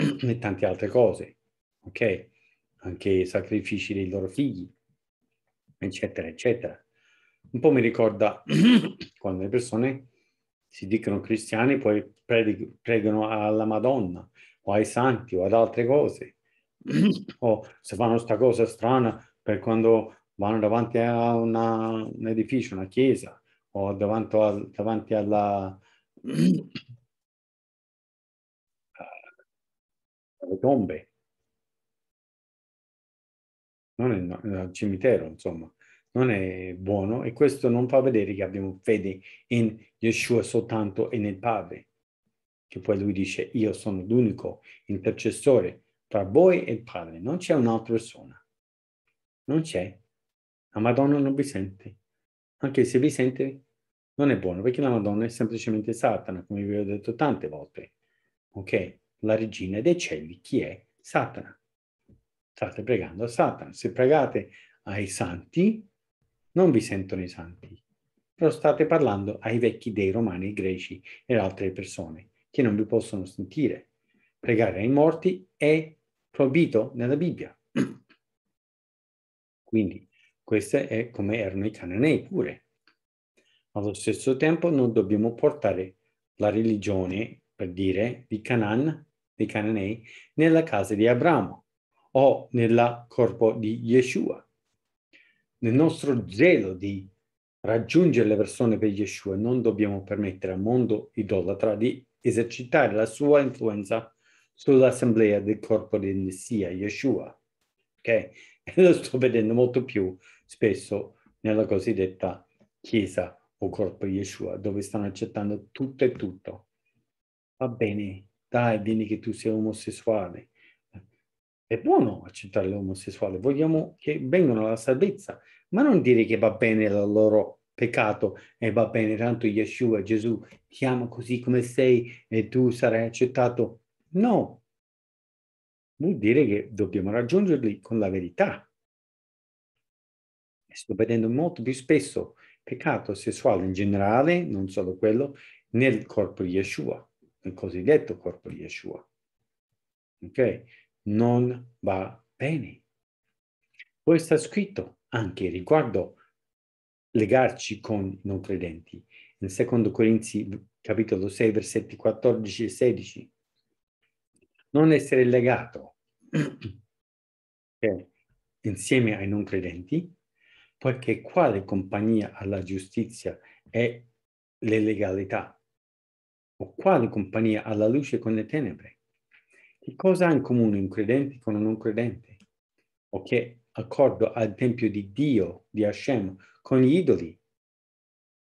e tante altre cose, ok? Anche i sacrifici dei loro figli, eccetera, eccetera. Un po' mi ricorda quando le persone si dicono cristiani, poi pregano alla Madonna o ai santi o ad altre cose, o se fanno questa cosa strana per quando vanno davanti a una, un edificio, una chiesa, o davanti, a, davanti alla, le tombe, non è il cimitero, insomma, non è buono e questo non fa vedere che abbiamo fede in Yeshua soltanto e nel Padre, che poi lui dice io sono l'unico intercessore tra voi e il Padre, non c'è un'altra persona, non c'è, la Madonna non vi sente, anche se vi sente non è buono perché la Madonna è semplicemente Satana, come vi ho detto tante volte, ok? la regina dei cieli, chi è Satana. State pregando a Satana. Se pregate ai santi, non vi sentono i santi, però state parlando ai vecchi dei romani, i greci e altre persone che non vi possono sentire. Pregare ai morti è proibito nella Bibbia. Quindi questo è come erano i cananei pure. Allo stesso tempo non dobbiamo portare la religione, per dire, di Canaan dei Cananei nella casa di Abramo o nel corpo di Yeshua. Nel nostro zelo di raggiungere le persone per Yeshua non dobbiamo permettere al mondo idolatra di esercitare la sua influenza sull'assemblea del corpo del Messia, Yeshua. Ok? E lo sto vedendo molto più spesso nella cosiddetta chiesa o corpo di Yeshua, dove stanno accettando tutto e tutto. Va bene, dai, vieni che tu sei omosessuale. È buono accettare l'omosessuale, vogliamo che vengano alla salvezza, ma non dire che va bene il loro peccato e va bene, tanto Yeshua, Gesù, ti amo così come sei e tu sarai accettato. No, vuol dire che dobbiamo raggiungerli con la verità. sto vedendo molto più spesso peccato sessuale in generale, non solo quello, nel corpo di Yeshua il cosiddetto corpo di Yeshua. Ok? Non va bene. Poi sta scritto anche riguardo legarci con i non credenti. In secondo Corinzi capitolo 6 versetti 14 e 16. Non essere legato okay. Eh, insieme ai non credenti, perché quale compagnia alla giustizia è l'illegalità? o quale compagnia alla luce con le tenebre? Che cosa ha in comune un credente con un non credente? O che accordo ha il tempio di Dio, di Hashem, con gli idoli?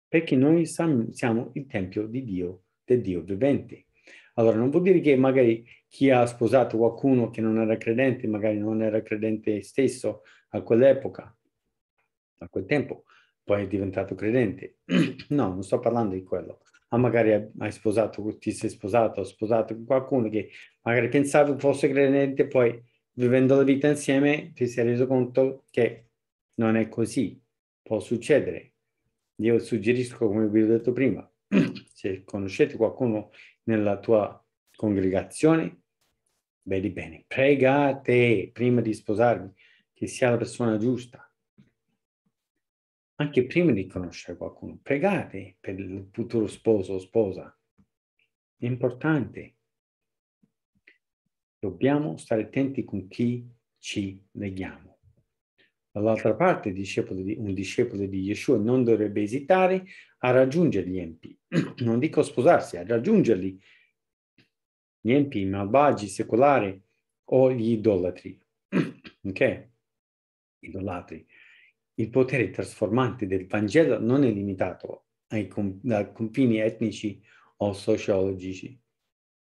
Perché noi siamo il tempio di Dio, del Dio vivente. Allora, non vuol dire che magari chi ha sposato qualcuno che non era credente, magari non era credente stesso a quell'epoca, a quel tempo, poi è diventato credente. No, non sto parlando di quello ah, magari hai sposato, ti sei sposato, ho sposato con qualcuno che magari pensavi fosse credente, poi vivendo la vita insieme ti sei reso conto che non è così, può succedere. Io suggerisco, come vi ho detto prima, se conoscete qualcuno nella tua congregazione, vedi bene, pregate prima di sposarvi che sia la persona giusta anche prima di conoscere qualcuno, pregate per il futuro sposo o sposa. È importante. Dobbiamo stare attenti con chi ci leghiamo. Dall'altra parte, un discepolo di Yeshua non dovrebbe esitare a raggiungere gli empi. Non dico sposarsi, a raggiungerli. Gli empi i malvagi, secolari o gli idolatri. ok? Idolatri il potere trasformante del Vangelo non è limitato ai confini etnici o sociologici,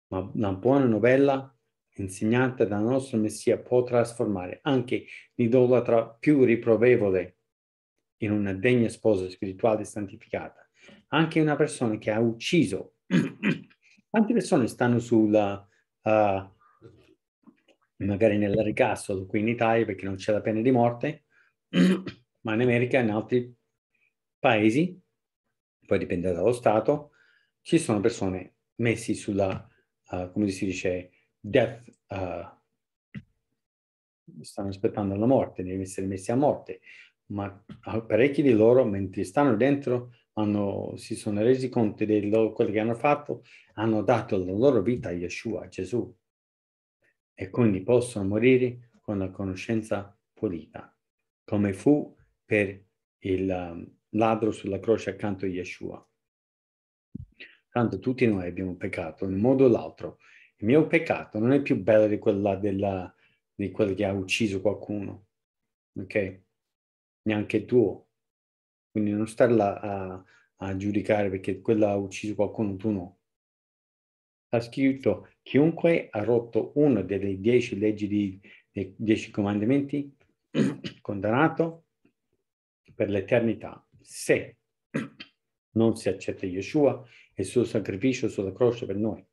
ma la buona novella insegnata dal nostro Messia può trasformare anche l'idolatra più riprovevole in una degna sposa spirituale santificata, anche una persona che ha ucciso. Quante persone stanno sulla, uh, magari nel ricastro qui in Italia perché non c'è la pena di morte, ma in America e in altri paesi, poi dipende dallo Stato, ci sono persone messi sulla, uh, come si dice, death, uh, stanno aspettando la morte, devono essere messi a morte, ma eh, parecchi di loro mentre stanno dentro hanno, si sono resi conto di quello che hanno fatto, hanno dato la loro vita a Yeshua, a Gesù, e quindi possono morire con la conoscenza pulita, come fu per il um, ladro sulla croce accanto a Yeshua. Tanto tutti noi abbiamo peccato in un modo o l'altro. Il mio peccato non è più bello di quella della, di quello che ha ucciso qualcuno, ok? Neanche tuo. Quindi non stare là a, a giudicare perché quella ha ucciso qualcuno, tu no. Ha scritto, chiunque ha rotto una delle dieci leggi di, dei dieci comandamenti, condannato per l'eternità se non si accetta Yeshua e il suo sacrificio sulla croce per noi.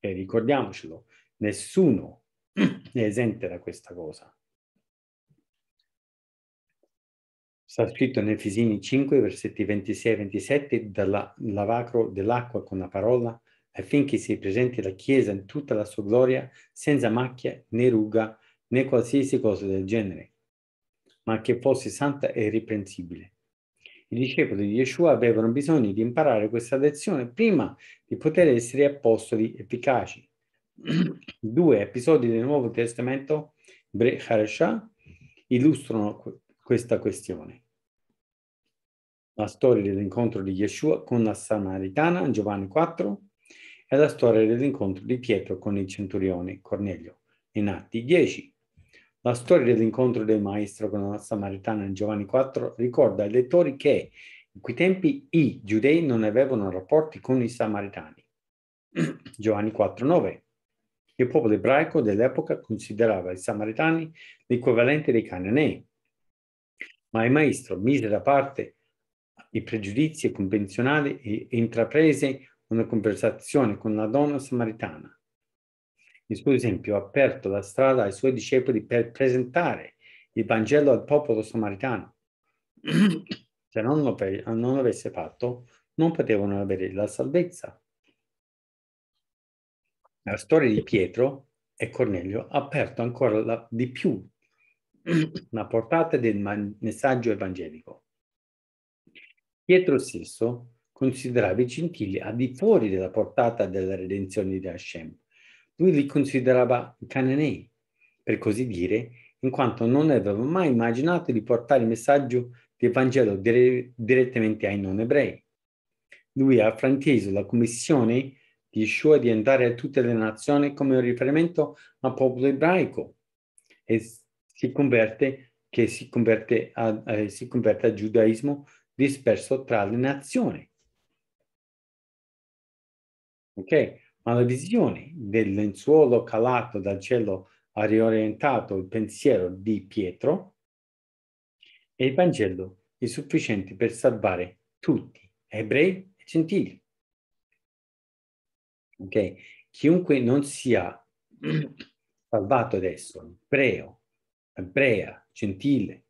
E ricordiamocelo, nessuno è esente da questa cosa. Sta scritto in Efesini 5, versetti 26 e 27, dalla lavacro dell'acqua con la parola, affinché si presenti la Chiesa in tutta la sua gloria, senza macchia né ruga né qualsiasi cosa del genere ma che fosse santa e irreprensibile. I discepoli di Yeshua avevano bisogno di imparare questa lezione prima di poter essere apostoli efficaci. Due episodi del Nuovo Testamento, Bre Harashah, illustrano questa questione. La storia dell'incontro di Yeshua con la Samaritana, Giovanni 4, e la storia dell'incontro di Pietro con il centurione Cornelio, in Atti 10. La storia dell'incontro del maestro con la Samaritana in Giovanni 4 ricorda ai lettori che in quei tempi i giudei non avevano rapporti con i samaritani. Giovanni 4:9. Il popolo ebraico dell'epoca considerava i samaritani l'equivalente dei cananei. Ma il maestro mise da parte i pregiudizi convenzionali e intraprese una conversazione con la donna samaritana il suo esempio ha aperto la strada ai suoi discepoli per presentare il Vangelo al popolo samaritano. Se non lo, non lo avesse fatto, non potevano avere la salvezza. La storia di Pietro e Cornelio ha aperto ancora la, di più la portata del messaggio evangelico. Pietro stesso considerava i gentili al di fuori della portata della redenzione di Hashem lui li considerava cananei, per così dire, in quanto non aveva mai immaginato di portare il messaggio del Vangelo dire- direttamente ai non ebrei. Lui ha franteso la commissione di Yeshua di andare a tutte le nazioni come un riferimento al popolo ebraico e si converte, che si converte, a, eh, si converte al giudaismo disperso tra le nazioni. Ok? ma la visione del lenzuolo calato dal cielo ha riorientato il pensiero di Pietro e il Vangelo è sufficiente per salvare tutti, ebrei e gentili. Ok, Chiunque non sia salvato adesso, ebreo, ebrea, gentile,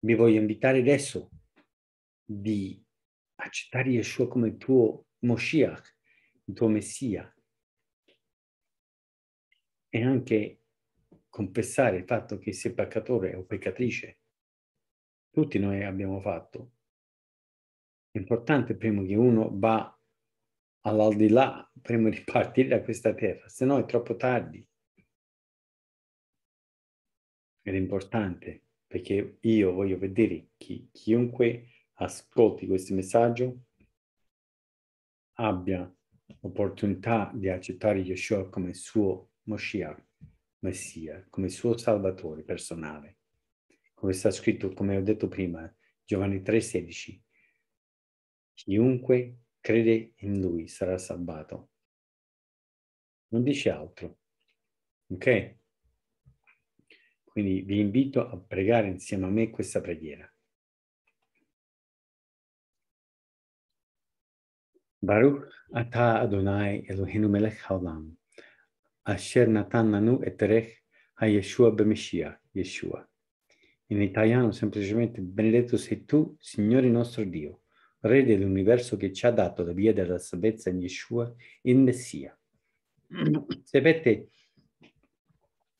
vi voglio invitare adesso di accettare Yeshua come tuo Moshiach il tuo Messia. E anche confessare il fatto che sei peccatore o peccatrice. Tutti noi abbiamo fatto. È importante prima che uno va all'aldilà, prima di partire da questa terra, se no è troppo tardi. Ed è importante perché io voglio vedere chi, chiunque ascolti questo messaggio abbia opportunità di accettare Yeshua come suo Moshiach, Messia, come suo Salvatore personale. Come sta scritto, come ho detto prima, Giovanni 3,16. Chiunque crede in lui sarà salvato. Non dice altro. Ok? Quindi vi invito a pregare insieme a me questa preghiera. Baruch atah Adonai Eloheinu melech haolam, asher natan nanu eterech a Yeshua b'Meshiach, Yeshua. In italiano semplicemente benedetto sei tu, Signore nostro Dio, Re dell'universo che ci ha dato la via della salvezza in Yeshua, in Messia. Se avete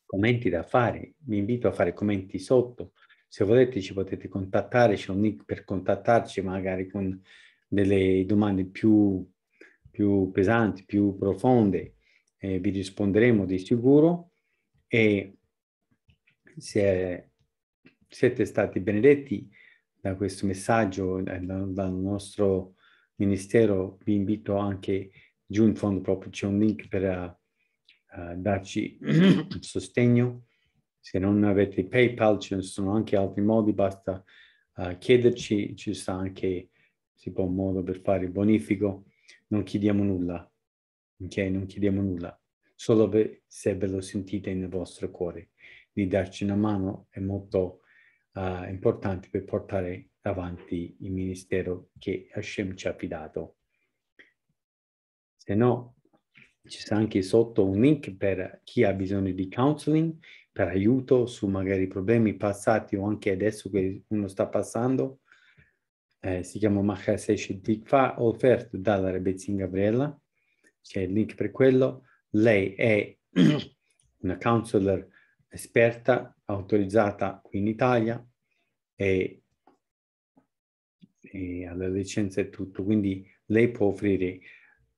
commenti da fare, vi invito a fare commenti sotto. Se volete ci potete contattare, c'è un link per contattarci magari con delle domande più, più pesanti, più profonde, eh, vi risponderemo di sicuro e se siete stati benedetti da questo messaggio, eh, dal nostro ministero, vi invito anche giù in fondo proprio c'è un link per uh, darci sostegno. Se non avete PayPal ci sono anche altri modi, basta uh, chiederci, ci sta anche si può un modo per fare il bonifico, non chiediamo nulla, ok? Non chiediamo nulla, solo per, se ve lo sentite nel vostro cuore. Di darci una mano è molto uh, importante per portare avanti il ministero che Hashem ci ha affidato. Se no, ci sta anche sotto un link per chi ha bisogno di counseling, per aiuto su magari problemi passati o anche adesso che uno sta passando eh, si chiama Macher Session offerto dalla Rebezzin Gabriella, c'è il link per quello. Lei è una counselor esperta autorizzata qui in Italia e, e ha la licenza e tutto, quindi lei può offrire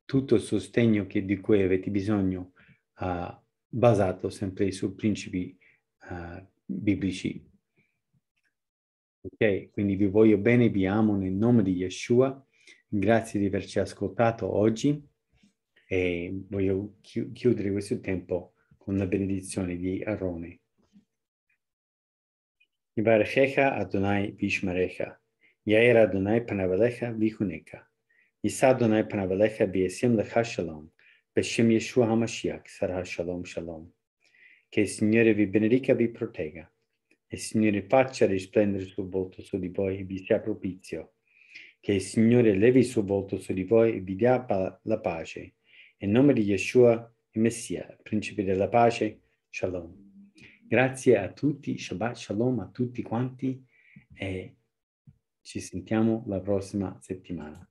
tutto il sostegno che, di cui avete bisogno uh, basato sempre sui principi uh, biblici Ok, quindi vi voglio bene, vi amo nel nome di Yeshua. Grazie di averci ascoltato oggi e voglio chi- chiudere questo tempo con la benedizione di Arone. Ibarechecha Adonai Vishmarecha, Yair Adonai Panavalecha Vihunecha, Isa Adonai Panavalecha Viesim Lecha Shalom, Beshem Yeshua HaMashiach, Sarah Shalom Shalom. Che il Signore vi benedica e vi protegga e Signore faccia risplendere il suo volto su di voi e vi sia propizio. Che il Signore levi il suo volto su di voi e vi dia pa- la pace. In nome di Yeshua, il Messia, principe della pace, Shalom. Grazie a tutti, Shabbat Shalom a tutti quanti e ci sentiamo la prossima settimana.